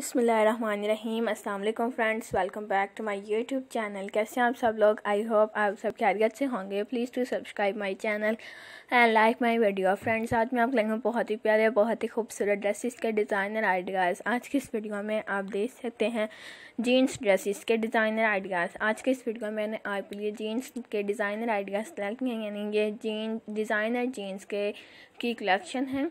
बिसमीम अल्लाम friends welcome back to my YouTube channel कैसे हैं आप सब लोग आई होप आप सब खैरियत से होंगे please to subscribe my channel and like my video friends आज मैं आप लगे बहुत ही प्यारे बहुत ही खूबसूरत ड्रेसेस के डिज़ाइनर आइडियाज़ आज की इस वीडियो में आप देख सकते हैं जीन्स ड्रेसेस के डिज़ाइनर आइडियाज़ आज के इस वीडियो में मैंने आपके लिए जीन्स के डिज़ाइनर आइडियाज़ सेलेक्ट किए यानी ये जीन डिज़ाइनर जीन्स के की कलेक्शन है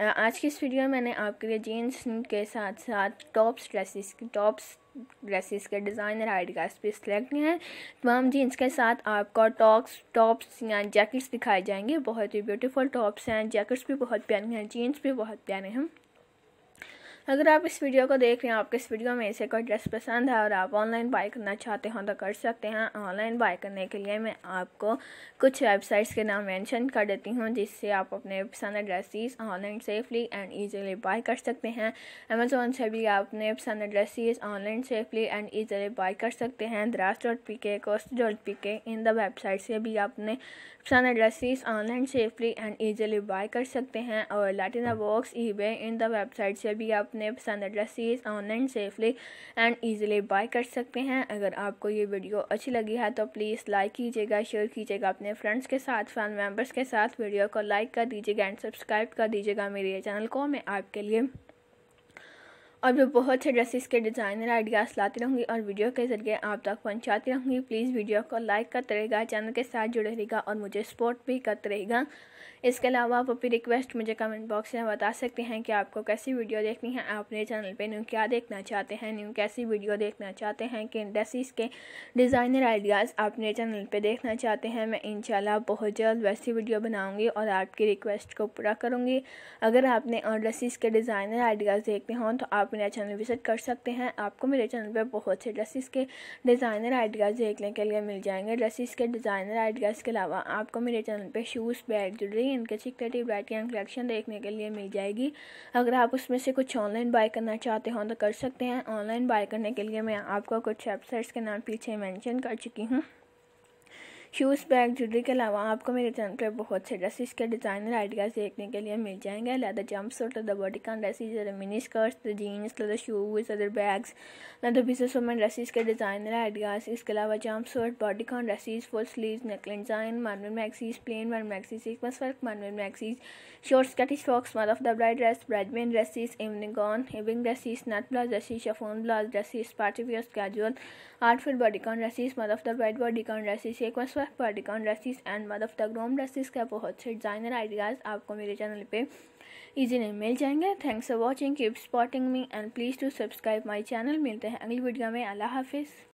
आज की इस वीडियो में मैंने आपके लिए जीन्स के साथ साथ टॉप्स ड्रेसेस टॉप्स ड्रेसेस के डिज़ाइनर आइडियाज़ भी सिलेक्ट किए हैं तमाम जीन्स के साथ आपको टॉप्स टॉप्स या जैकेट्स दिखाए जाएंगे बहुत ही ब्यूटीफुल टॉप्स हैं जैकेट्स भी बहुत प्यारे हैं जीन्स भी बहुत प्यारे हैं अगर आप इस वीडियो को देख रहे हैं आपके इस वीडियो में ऐसे कोई ड्रेस पसंद है और आप ऑनलाइन बाय करना चाहते हो तो कर सकते हैं ऑनलाइन बाय करने के लिए मैं आपको कुछ वेबसाइट्स के नाम मेंशन कर देती हूँ जिससे आप अपने पसंद dresses online safely and easily bye कर सकते हैं अमेजोन से भी आप अपने पसंद dresses online safely and easily bye कर सकते हैं द्रास डॉट पी के कोस्ट dot P K in the website से भी आप अपने पसंद dresses online safely and easily bye कर सकते हैं और लैटिना बॉक्स ई इन द वेबसाइट से भी आप अपने पसंद dresses online safely and easily bye कर सकते हैं अगर आपको ये वीडियो अच्छी लगी है तो प्लीज़ लाइक कीजिएगा शेयर कीजिएगा अपने फ्रेंड्स के साथ फैमिली मेम्बर्स के साथ वीडियो को लाइक कर दीजिएगा एंड सब्सक्राइब कर दीजिएगा मेरे चैनल को मैं आपके लिए और मैं बहुत से ड्रेसेस के डिज़ाइनर आइडियाज़ लाती रहूँगी और वीडियो के ज़रिए आप तक पहुँचाती रहूँगी प्लीज़ वीडियो को लाइक करते रहेगा चैनल के साथ जुड़े रहेगा और मुझे सपोर्ट भी करते रहेगा इसके अलावा आप अपनी रिक्वेस्ट मुझे कमेंट बॉक्स में बता सकते हैं कि आपको कैसी वीडियो देखनी है आप मेरे चैनल पर न्यू क्या देखना चाहते हैं न्यू कैसी वीडियो देखना चाहते हैं कि ड्रेसिस के डिज़ाइनर आइडियाज़ आप मेरे चैनल पर देखना चाहते हैं मैं इन बहुत जल्द वैसी वीडियो बनाऊँगी और आपकी रिक्वेस्ट को पूरा करूँगी अगर आपने और ड्रेसिस के डिज़ाइनर आइडियाज़ देखने हों तो आप आप मेरा चैनल विज़िट कर सकते हैं आपको मेरे चैनल पर बहुत से ड्रेसिस के डिज़ाइनर आइडियाज़ देखने के लिए मिल जाएंगे ड्रेसिस के डिज़ाइनर आइडियाज़ के अलावा आपको मेरे चैनल पर शूज़ बैग ज्वेलरी इनके चिकटी ब्राइट कलेक्शन देखने के लिए मिल जाएगी अगर आप उसमें से कुछ ऑनलाइन बाय करना चाहते हो तो कर सकते हैं ऑनलाइन बाय करने के लिए मैं आपको कुछ वेबसाइट्स के नाम पीछे मैंशन कर चुकी हूँ शूज़ बैग ज्वेलरी के अलावा आपको मेरे चैनल पर बहुत से ड्रेसेस के डिज़ाइनर आइडियाज़ देखने के लिए मिल जाएंगे लेदर जम्प्स और leather bodycon dresses leather mini skirts leather jeans leather shoes leather bags leather business woman dresses के डिज़ाइनर आइडियाज़ इसके अलावा जम्प्स और बॉडीकॉन ड्रेसिस फुल स्लीव नेकल डिज़ाइन मार्मल मैक्सीज प्लेन वर्ल मैक्सीज सीक्वेंस वर्क मार्मल maxis shorts स्कटिश frocks mother of the bride dress ब्रेडमेन dresses evening gown evening dresses net blouse dresses chiffon blouse dresses party wear casual body bodycon dresses mother of the bride dresses एक sequence है वर्टिकॉन dresses and of the groom dresses का बहुत से designer ideas आपको मेरे channel पे नहीं मिल जाएंगे thanks for watching keep supporting me and please to subscribe my channel मिलते हैं अगली वीडियो में अल्लाह हाफिज़